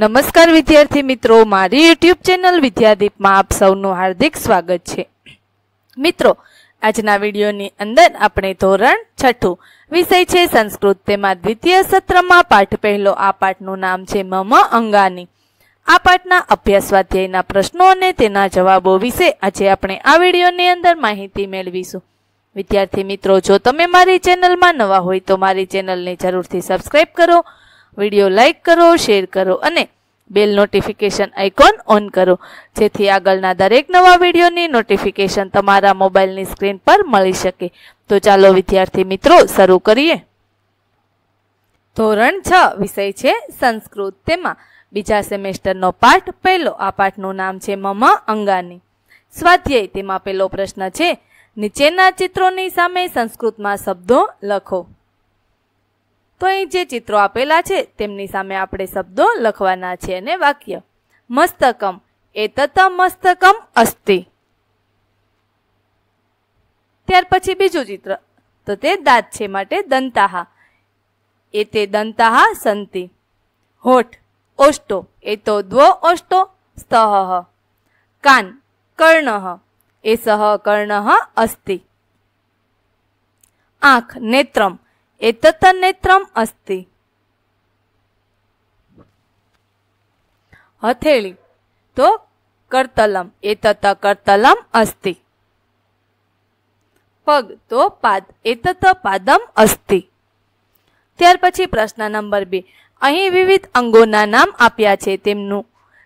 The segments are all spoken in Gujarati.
નમસ્કાર વિદ્યાર્થી મિત્રો મારી યુટ્યુબ ચેનલ વિદ્યાદીપમાં આપ સૌનું હાર્દિક સ્વાગત છે મિત્રો આજના વિડીયોની અંદર આપણે ધોરણ છઠ્ઠું વિષય છે સંસ્કૃત તેમાં દ્વિતીય સત્રમાં પાઠ પહેલો આ પાઠનું નામ છે મમ અંગાની આ પાઠના અભ્યાસ સ્વાધ્યાયના પ્રશ્નો અને તેના જવાબો વિશે આજે આપણે આ વિડીયોની અંદર માહિતી મેળવીશું વિદ્યાર્થી મિત્રો જો તમે મારી ચેનલમાં નવા હોય તો મારી ચેનલને જરૂરથી સબસ્ક્રાઈબ કરો વિડીયો લાઇક કરો શેર કરો અને બેલ નોટિફિકેશન આઇકોન ઓન કરો જેથી આગળના દરેક નવા વિડીયોની નોટિફિકેશન તમારા મોબાઈલની સ્ક્રીન પર મળી શકે તો ચાલો વિદ્યાર્થી મિત્રો શરૂ કરીએ ધોરણ છ વિષય છે સંસ્કૃત તેમાં બીજા સેમેસ્ટરનો પાઠ પહેલો આ પાઠનું નામ છે મમ અંગાની સ્વાધ્યાય તેમાં પહેલો પ્રશ્ન છે નીચેના ચિત્રોની સામે સંસ્કૃતમાં શબ્દો લખો તો અહીં જે ચિત્રો આપેલા છે તેમની સામે આપણે શબ્દો લખવાના છે અને વાક્ય મસ્તકમ એ મસ્તકમ અસ્તિ ત્યાર પછી બીજું ચિત્ર તો તે દાંત છે માટે દંતાહા એ તે દંતાહા સંતિ હોઠ ઓષ્ટો એ તો દ્વ ઓષ્ટો સ્તહ કાન કર્ણ એ સહ કર્ણ અસ્તિ આંખ નેત્રમ एतत् नेत्रम હથેળી તો કરતલમ એતત કરતલમ અસ્તિ પગ તો પાદ એતત પાદમ અસ્તિ ત્યાર પછી પ્રશ્ન નંબર બે અહીં વિવિધ અંગોના નામ આપ્યા છે તેમનું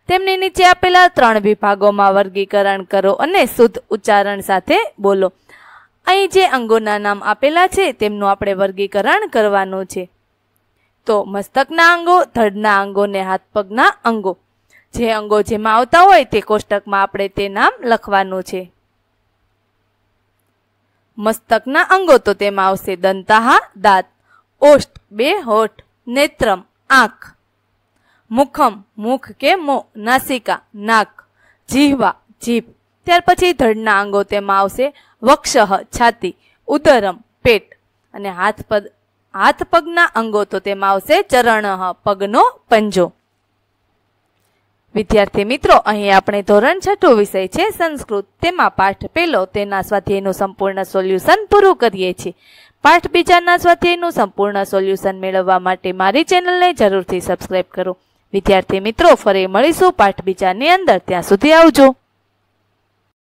તેમની નીચે આપેલા ત્રણ વિભાગોમાં વર્ગીકરણ કરો અને શુદ્ધ ઉચ્ચારણ સાથે બોલો અહીં જે અંગોના નામ આપેલા છે તેમનું આપણે વર્ગીકરણ કરવાનું છે તો મસ્તકના અંગો ધડના અંગો ને હાથ પગના અંગો જે અંગો જેમાં આવતા હોય તે કોષ્ટકમાં આપણે તે નામ લખવાનું છે મસ્તકના અંગો તો તેમાં આવશે દંતાહા દાંત ઓષ્ટ બે હોઠ નેત્રમ આંખ મુખમ મુખ કે મો નાસિકા નાક જીહવા જીભ ત્યાર પછી ધડના અંગો તેમાં આવશે વક્ષઃ છાતી ઉદરમ પેટ અને હાથ પગ હાથ પગના અંગો તો તેમાં આવશે ચરણ પગનો પંજો વિદ્યાર્થી મિત્રો અહીં આપણે ધોરણ છઠ્ઠો વિષય છે સંસ્કૃત તેમાં પાઠ પહેલો તેના સ્વાધ્યાયનું સંપૂર્ણ સોલ્યુશન પૂરું કરીએ છીએ પાઠ બીજાના સ્વાધ્યાયનું સંપૂર્ણ સોલ્યુશન મેળવવા માટે મારી ચેનલને જરૂરથી સબસ્ક્રાઇબ કરો વિદ્યાર્થી મિત્રો ફરી મળીશું પાઠ બીજાની અંદર ત્યાં સુધી આવજો